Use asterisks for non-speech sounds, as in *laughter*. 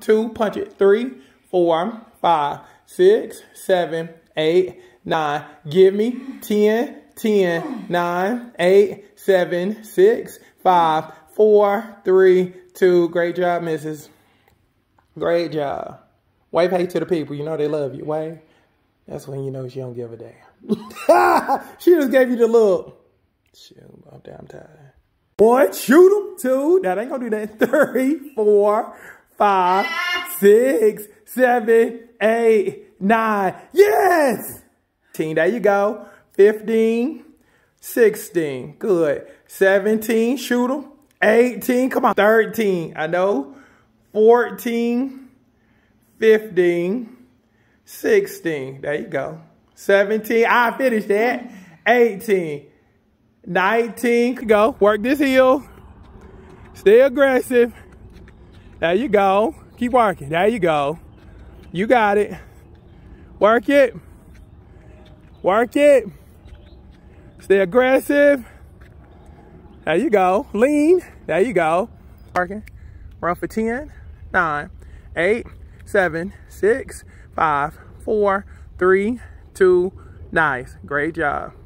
two, punch it. Three, four, five, six, seven, eight, nine. Give me 10, 10, Great job, missus. Great job. Wave hey to the people. You know they love you. Wave. That's when you know she don't give a damn. *laughs* she just gave you the look. Shoot, I'm damn tired. One, shoot Two, that ain't gonna do that. Three, four, five, six, seven, eight, nine. Yes! 10, there you go. 15, 16, good. 17, shoot them. 18, come on. 13, I know. 14, 15, 16, there you go. 17, I finished that. 18, 19, go. Work this heel. Stay aggressive. There you go. Keep working. There you go. You got it. Work it. Work it. Stay aggressive. There you go. Lean. There you go. Working. Run for 10, 9, 8, 7, 6, 5, 4, 3, 2, nice. Great job.